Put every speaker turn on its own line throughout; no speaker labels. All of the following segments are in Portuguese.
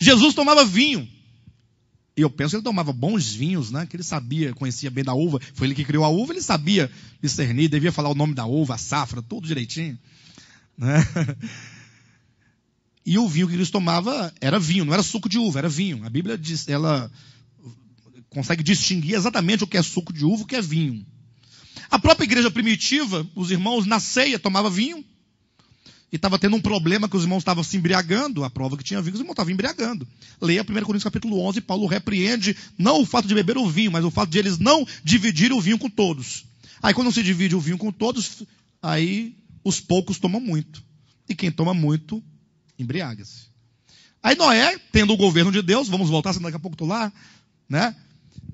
Jesus tomava vinho. E eu penso que ele tomava bons vinhos, né? Que ele sabia, conhecia bem da uva. Foi ele que criou a uva, ele sabia discernir, devia falar o nome da uva, a safra, tudo direitinho. Né? E o vinho que eles tomava era vinho, não era suco de uva, era vinho. A Bíblia diz, ela consegue distinguir exatamente o que é suco de uva e o que é vinho. A própria igreja primitiva, os irmãos na ceia tomava vinho, e estava tendo um problema que os irmãos estavam se embriagando, a prova que tinha vinho, os irmãos estavam embriagando. Leia 1 Coríntios capítulo 11, Paulo repreende não o fato de beber o vinho, mas o fato de eles não dividirem o vinho com todos. Aí quando se divide o vinho com todos, aí os poucos tomam muito. E quem toma muito, embriaga-se. Aí Noé, tendo o governo de Deus, vamos voltar, senão daqui a pouco estou lá, né?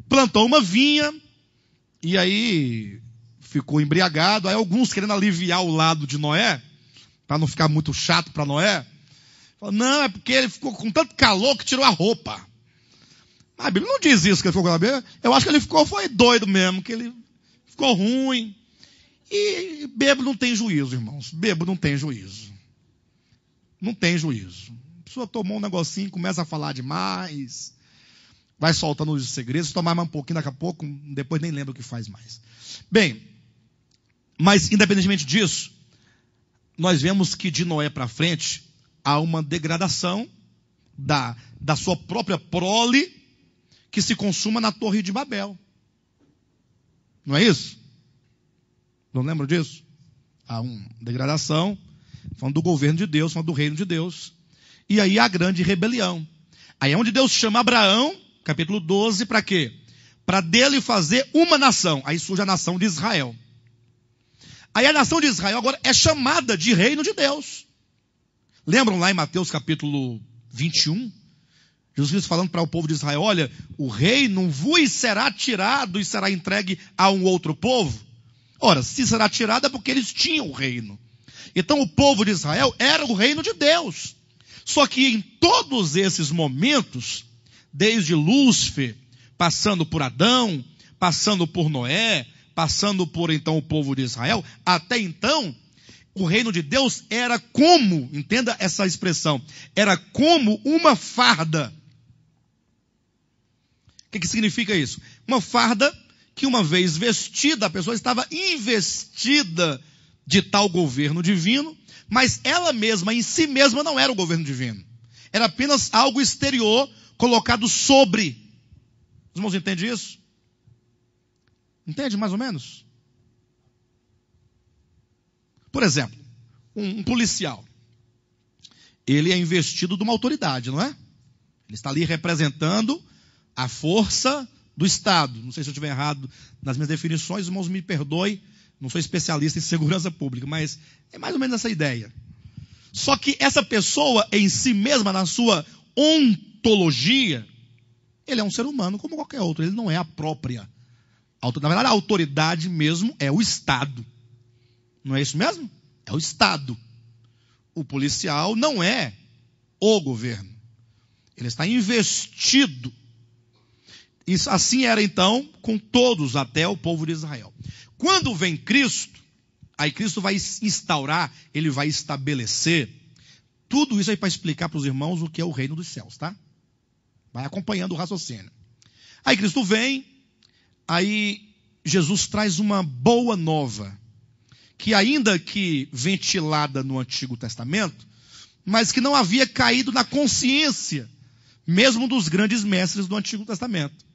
Plantou uma vinha, e aí ficou embriagado. Aí alguns querendo aliviar o lado de Noé, para não ficar muito chato para Noé. Falou, não, é porque ele ficou com tanto calor que tirou a roupa. Mas a Bíblia não diz isso que ele ficou com a Bíblia. Eu acho que ele ficou, foi doido mesmo, que ele ficou ruim. E bebo não tem juízo, irmãos. Bebo não tem juízo. Não tem juízo. A pessoa tomou um negocinho, começa a falar demais, vai soltando os segredos, se tomar mais um pouquinho, daqui a pouco, depois nem lembra o que faz mais. Bem, mas independentemente disso, nós vemos que de Noé para frente há uma degradação da, da sua própria prole que se consuma na Torre de Babel. Não é isso? Não lembram disso? Há uma degradação, falando do governo de Deus, falando do reino de Deus. E aí a grande rebelião. Aí é onde Deus chama Abraão, capítulo 12, para quê? Para dele fazer uma nação. Aí surge a nação de Israel. Aí a nação de Israel agora é chamada de reino de Deus. Lembram lá em Mateus capítulo 21? Jesus falando para o povo de Israel: Olha, o reino vos será tirado e será entregue a um outro povo. Ora, se será tirado é porque eles tinham o reino. Então o povo de Israel era o reino de Deus. Só que em todos esses momentos, desde Lúcifer, passando por Adão, passando por Noé, passando por então o povo de Israel, até então, o reino de Deus era como, entenda essa expressão, era como uma farda. O que, que significa isso? Uma farda que, uma vez vestida, a pessoa estava investida de tal governo divino, mas ela mesma, em si mesma, não era o governo divino. Era apenas algo exterior colocado sobre. Os irmãos entendem isso? Entende mais ou menos? Por exemplo, um, um policial. Ele é investido de uma autoridade, não é? Ele está ali representando a força do Estado. Não sei se eu estiver errado nas minhas definições, irmãos, me perdoe, não sou especialista em segurança pública, mas é mais ou menos essa ideia. Só que essa pessoa em si mesma, na sua ontologia, ele é um ser humano como qualquer outro, ele não é a própria na verdade, a autoridade mesmo é o Estado. Não é isso mesmo? É o Estado. O policial não é o governo. Ele está investido. Isso assim era então com todos, até o povo de Israel. Quando vem Cristo, aí Cristo vai instaurar, ele vai estabelecer. Tudo isso aí para explicar para os irmãos o que é o reino dos céus, tá? Vai acompanhando o raciocínio. Aí Cristo vem, Aí Jesus traz uma boa nova, que ainda que ventilada no Antigo Testamento, mas que não havia caído na consciência, mesmo dos grandes mestres do Antigo Testamento.